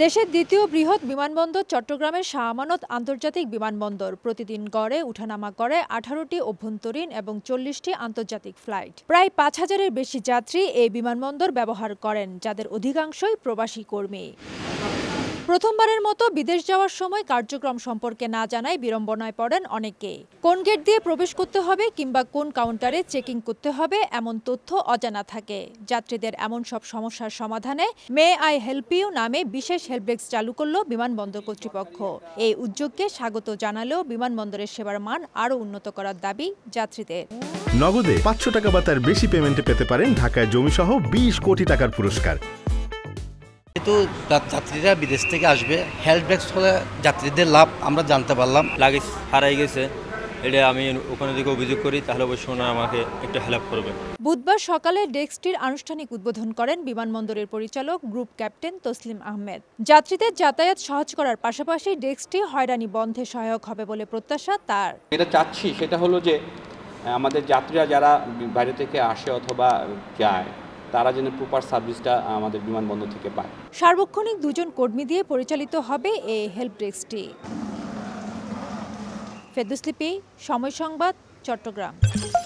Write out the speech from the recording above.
দেশের দ্বিতীয় বৃহৎ বিমানবন্দর চট্টগ্রামের শাহামানত আন্তর্জাতিক বিমানবন্দর প্রতিদিন গড়ে উঠানামা করে আঠারোটি অভ্যন্তরীণ এবং চল্লিশটি আন্তর্জাতিক ফ্লাইট প্রায় পাঁচ হাজারের বেশি যাত্রী এই বিমানবন্দর ব্যবহার করেন যাদের অধিকাংশই প্রবাসী কর্মী প্রথমবারের মতো বিদেশ যাওয়ার সময় কার্যক্রম সম্পর্কে না জানায় বিড়ম্বনায় পড়েন অনেকে কোন গেট দিয়ে প্রবেশ করতে হবে কিংবা কোন কাউন্টারে চেকিং করতে হবে এমন তথ্য অজানা থাকে যাত্রীদের এমন সব সমস্যার সমাধানে মে আই হেল্প ইউ নামে বিশেষ হেল্পডেস্ক চালু করল বিমানবন্দর কর্তৃপক্ষ এই উদ্যোগকে স্বাগত জানালেও বিমানবন্দরের সেবার মান আরও উন্নত করার দাবি যাত্রীদের নগদে পাঁচশো টাকা বা তার বেশি পেমেন্টে পেতে পারেন ঢাকায় জমিসহ বিশ কোটি টাকার পুরস্কার যেহেতু যাত্রীরা বিদেশ থেকে আসবে হেল্প ডেস্ক হলে যাত্রীদের লাভ আমরা জানতে পারলাম লাগেজ হারাই গেছে এটা আমি ওখানে দিকে অভিযোগ করি তাহলে অবশ্যই ওনারা আমাকে একটু হেল্প করবে বুধবার সকালে ডেস্কটির আনুষ্ঠানিক উদ্বোধন করেন বিমানবন্দরের পরিচালক গ্রুপ ক্যাপ্টেন তসলিম আহমেদ যাত্রীদের যাতায়াত সহজ করার পাশাপাশি ডেস্কটি হয়রানি বন্ধে সহায়ক হবে বলে প্রত্যাশা তার এটা চাচ্ছি সেটা হলো যে আমাদের যাত্রীরা যারা বাইরে থেকে আসে অথবা যায় তারা যেন প্রপার সার্ভিসটা আমাদের বিমানবন্দর থেকে পায় সার্বক্ষণিক দুজন কর্মী দিয়ে পরিচালিত হবে এই হেল্প ডেস্কটি ফেদুসলিপি সময় সংবাদ চট্টগ্রাম